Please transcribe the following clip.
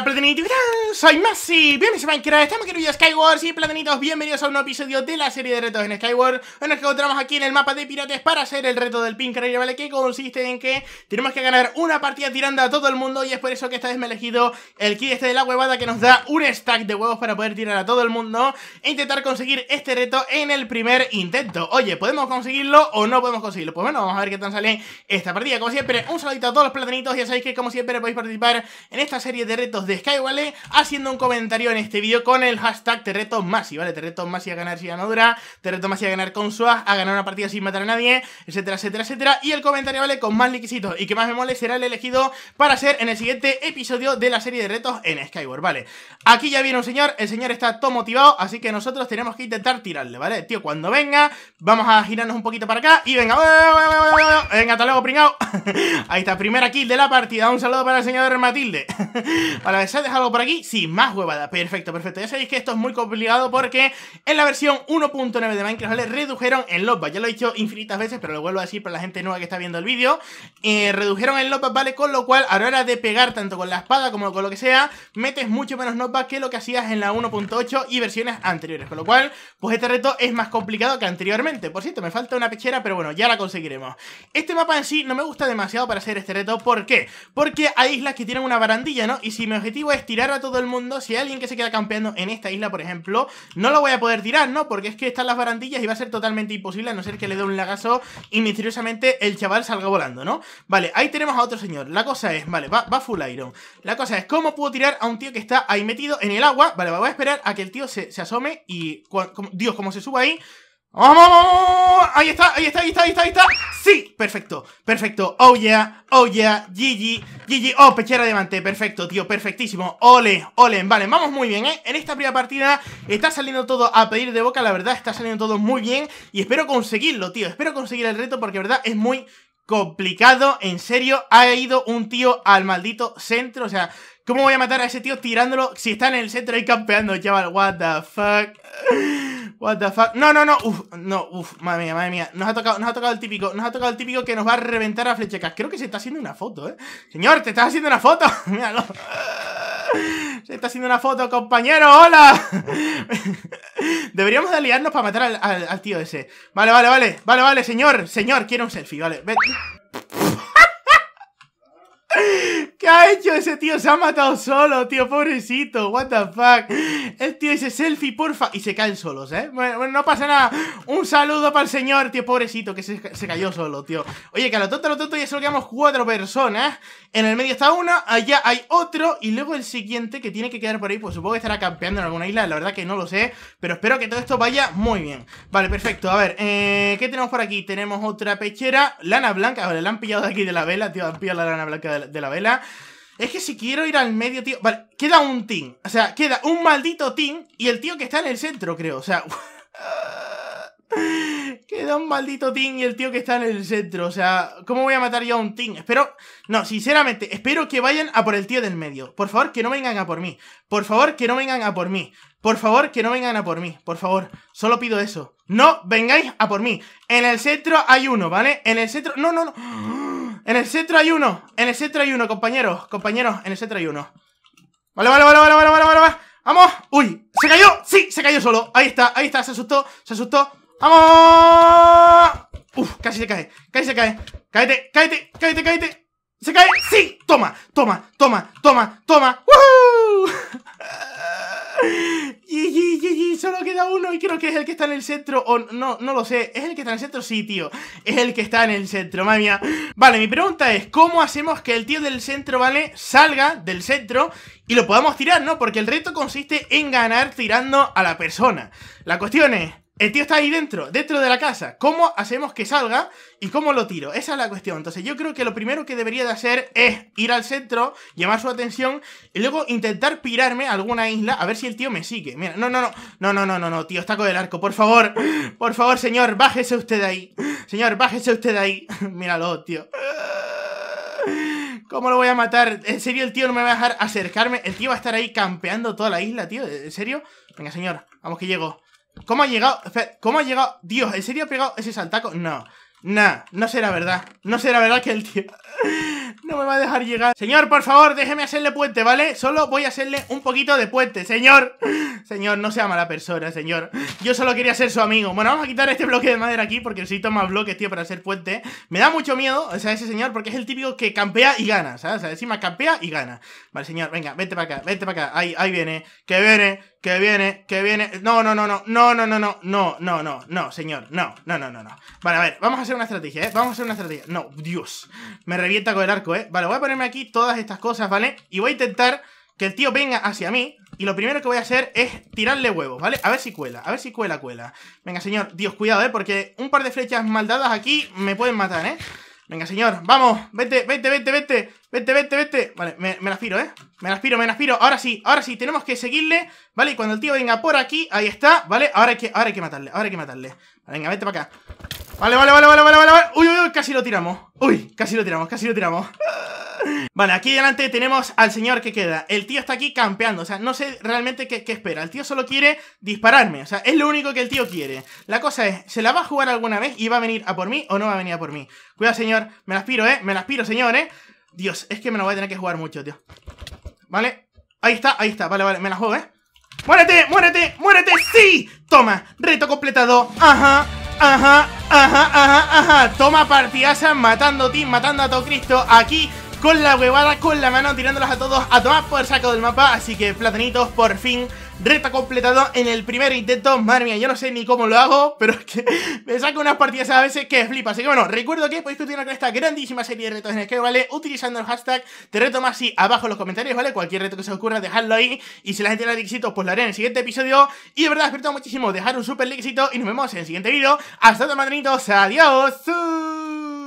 that, but then he do that. soy Masi, bienvenidos a Minecraft, estamos aquí en Skyward, Y platanitos, bienvenidos a un nuevo episodio de la serie de retos en Skyward Hoy nos encontramos aquí en el mapa de pirates para hacer el reto del Pink ¿vale? Que consiste en que tenemos que ganar una partida tirando a todo el mundo y es por eso que esta vez me he elegido el kit este de la huevada que nos da un stack de huevos para poder tirar a todo el mundo E intentar conseguir este reto en el primer intento Oye, ¿podemos conseguirlo o no podemos conseguirlo? Pues bueno, vamos a ver qué tan sale esta partida Como siempre, un saludito a todos los platanitos, ya sabéis que como siempre podéis participar en esta serie de retos de Skyward, ¿vale? haciendo un comentario en este vídeo con el hashtag Te Masi, ¿vale? Te reto Masi a ganar sin ganadura, Te reto Masi a ganar con SWAG, a ganar una partida sin matar a nadie, etcétera, etcétera, etcétera. Y el comentario, ¿vale? Con más liquisitos y que más me mole será el elegido para ser en el siguiente episodio de la serie de retos en Skyward, ¿vale? Aquí ya viene un señor, el señor está todo motivado, así que nosotros tenemos que intentar tirarle, ¿vale? Tío, cuando venga, vamos a girarnos un poquito para acá y venga, venga, hasta luego, pringao. Ahí está, primera kill de la partida, un saludo para el señor Matilde. Para ¿se ha dejado algo por aquí? más huevada. Perfecto, perfecto. Ya sabéis que esto es muy complicado porque en la versión 1.9 de Minecraft vale, redujeron el lockback. Ya lo he dicho infinitas veces, pero lo vuelvo a decir para la gente nueva que está viendo el vídeo. Eh, redujeron el knockback, ¿vale? Con lo cual, a la hora de pegar tanto con la espada como con lo que sea, metes mucho menos knockback que lo que hacías en la 1.8 y versiones anteriores. Con lo cual, pues este reto es más complicado que anteriormente. Por cierto, me falta una pechera, pero bueno, ya la conseguiremos. Este mapa en sí no me gusta demasiado para hacer este reto. ¿Por qué? Porque hay islas que tienen una barandilla, ¿no? Y si mi objetivo es tirar a todo el mundo, si hay alguien que se queda campeando en esta isla, por ejemplo, no lo voy a poder tirar, ¿no? Porque es que están las barandillas y va a ser totalmente imposible, a no ser que le dé un lagazo y misteriosamente el chaval salga volando, ¿no? Vale, ahí tenemos a otro señor. La cosa es, vale, va, va full iron. La cosa es, ¿cómo puedo tirar a un tío que está ahí metido en el agua? Vale, voy a esperar a que el tío se, se asome y... Dios, como se suba ahí... ¡Vamos, vamos! Ahí está, ahí está, ahí está, ahí está, ahí está. Sí, perfecto, perfecto. Oh yeah, oh yeah, GG, GG. Oh, pechera de diamante, perfecto, tío, perfectísimo. Ole, ole, vale, vamos muy bien, ¿eh? En esta primera partida está saliendo todo a pedir de boca, la verdad, está saliendo todo muy bien. Y espero conseguirlo, tío, espero conseguir el reto porque, la verdad, es muy complicado, en serio, ha ido un tío al maldito centro, o sea, ¿cómo voy a matar a ese tío tirándolo si está en el centro ahí campeando, chaval? What the fuck... What the fuck. No, no, no. Uf, no, uff, Madre mía, madre mía. Nos ha tocado, nos ha tocado el típico. Nos ha tocado el típico que nos va a reventar a flechecas. Creo que se está haciendo una foto, ¿eh? Señor, te estás haciendo una foto. Míralo. Se está haciendo una foto, compañero. ¡Hola! Deberíamos de aliarnos para matar al, al, al, tío ese. Vale, vale, vale. Vale, vale, señor. Señor, quiero un selfie. Vale, ven... ¿Qué ha hecho ese tío? Se ha matado solo, tío, pobrecito. What the fuck. El tío dice, selfie, porfa. Y se caen solos, ¿eh? Bueno, no pasa nada. Un saludo para el señor, tío, pobrecito, que se, cayó solo, tío. Oye, que a lo tonto, a lo tonto ya solo quedamos cuatro personas. En el medio está una, allá hay otro. Y luego el siguiente que tiene que quedar por ahí, pues supongo que estará campeando en alguna isla. La verdad que no lo sé. Pero espero que todo esto vaya muy bien. Vale, perfecto. A ver, eh, ¿qué tenemos por aquí? Tenemos otra pechera. Lana blanca. Vale, la han pillado de aquí de la vela, tío. Han pillado la lana blanca de la vela. Es que si quiero ir al medio, tío. Vale, queda un team. O sea, queda un maldito team y el tío que está en el centro, creo. O sea. queda un maldito team y el tío que está en el centro. O sea, ¿cómo voy a matar yo a un team? Espero. No, sinceramente, espero que vayan a por el tío del medio. Por favor, que no vengan a por mí. Por favor, que no vengan a por mí. Por favor, que no vengan a por mí. Por favor, solo pido eso. No vengáis a por mí. En el centro hay uno, ¿vale? En el centro. No, no, no. En el centro hay uno. En el centro hay uno, compañeros. Compañeros, en el centro hay uno. Vale, vale, vale, vale, vale, vale, vale. Vamos. Uy, se cayó. Sí, se cayó solo. Ahí está, ahí está. Se asustó, se asustó. ¡Vamos! Uf, casi se cae. Casi se cae. Cáete, cáete, cáete, cáete. ¿Se cae? ¡Sí! Toma, toma, toma, toma, toma. ¡Woohoo! solo queda uno y creo que es el que está en el centro. O no, no lo sé. ¿Es el que está en el centro? Sí, tío. Es el que está en el centro, madre Vale, mi pregunta es, ¿cómo hacemos que el tío del centro, vale, salga del centro y lo podamos tirar, no? Porque el reto consiste en ganar tirando a la persona. La cuestión es... El tío está ahí dentro, dentro de la casa. ¿Cómo hacemos que salga y cómo lo tiro? Esa es la cuestión. Entonces yo creo que lo primero que debería de hacer es ir al centro, llamar su atención y luego intentar pirarme a alguna isla a ver si el tío me sigue. Mira, no, no, no, no, no, no, no, tío, está con el arco. Por favor, por favor, señor, bájese usted ahí. Señor, bájese usted ahí. Míralo, tío. ¿Cómo lo voy a matar? ¿En serio el tío no me va a dejar acercarme? El tío va a estar ahí campeando toda la isla, tío. ¿En serio? Venga, señor, vamos que llego. ¿Cómo ha llegado? ¿Cómo ha llegado? Dios, ¿en serio ha pegado ese saltaco? No. No, no será verdad. No será verdad que el tío no me va a dejar llegar. Señor, por favor, déjeme hacerle puente, ¿vale? Solo voy a hacerle un poquito de puente, señor. Señor, no sea mala persona, señor. Yo solo quería ser su amigo. Bueno, vamos a quitar este bloque de madera aquí porque necesito más bloques, tío, para hacer puente. Me da mucho miedo, o sea, ese señor, porque es el típico que campea y gana, ¿sabes? O sea, encima campea y gana. Vale, señor, venga, vente para acá, vente para acá. Ahí, ahí viene, que viene, que viene, que viene. No, no, no, no, no, no, no, no, no, no, no, no, señor, no, no, no, no, no. Vale, a ver, vamos a hacer una estrategia, ¿eh? Vamos a hacer una estrategia. No, Dios, me revienta con el arco, ¿eh? Vale, voy a ponerme aquí todas estas cosas, ¿vale? Y voy a intentar que el tío venga hacia mí. Y lo primero que voy a hacer es tirarle huevos, ¿vale? A ver si cuela, a ver si cuela, cuela. Venga, señor, Dios, cuidado, ¿eh? Porque un par de flechas maldadas aquí me pueden matar, ¿eh? Venga, señor, vamos, vete, vete, vete, vete, vete, vete, vete. Vale, me, me la aspiro, ¿eh? Me la aspiro, me la aspiro. Ahora sí, ahora sí, tenemos que seguirle, ¿vale? Y cuando el tío venga por aquí, ahí está, ¿vale? Ahora hay que, ahora hay que matarle, ahora hay que matarle. venga, vete para acá. Vale, vale, vale, vale, vale, vale. Uy, uy, uy, casi lo tiramos. Uy, casi lo tiramos, casi lo tiramos. Vale, aquí delante tenemos al señor que queda. El tío está aquí campeando, o sea, no sé realmente qué, espera. El tío solo quiere dispararme, o sea, es lo único que el tío quiere. La cosa es, ¿se la va a jugar alguna vez y va a venir a por mí o no va a venir a por mí? Cuidado, señor, me las piro, ¿eh? Me las piro, señor, ¿eh? Dios, es que me lo voy a tener que jugar mucho, tío. Vale, ahí está, ahí está, vale, vale, me la juego, ¿eh? ¡Muérete, muérete, muérete! ¡Sí! Toma, reto completado, ajá, ajá, ajá, ajá, ajá. Toma partidaza, matando a ti, matando a todo Cristo, aquí con la huevada, con la mano, tirándolas a todos a tomar por saco del mapa. Así que, platanitos, por fin, reto completado en el primer intento. Madre mía, yo no sé ni cómo lo hago, pero es que me saco unas partidas a veces que flipa. Así que, bueno, recuerdo que podéis continuar con esta grandísima serie de retos en el que, ¿vale? Utilizando el hashtag te reto abajo en los comentarios, ¿vale? Cualquier reto que se os ocurra, dejadlo ahí. Y si la gente le da éxito, pues lo haré en el siguiente episodio. Y de verdad, espero muchísimo dejar un super éxito y nos vemos en el siguiente vídeo. Hasta luego, Adiós.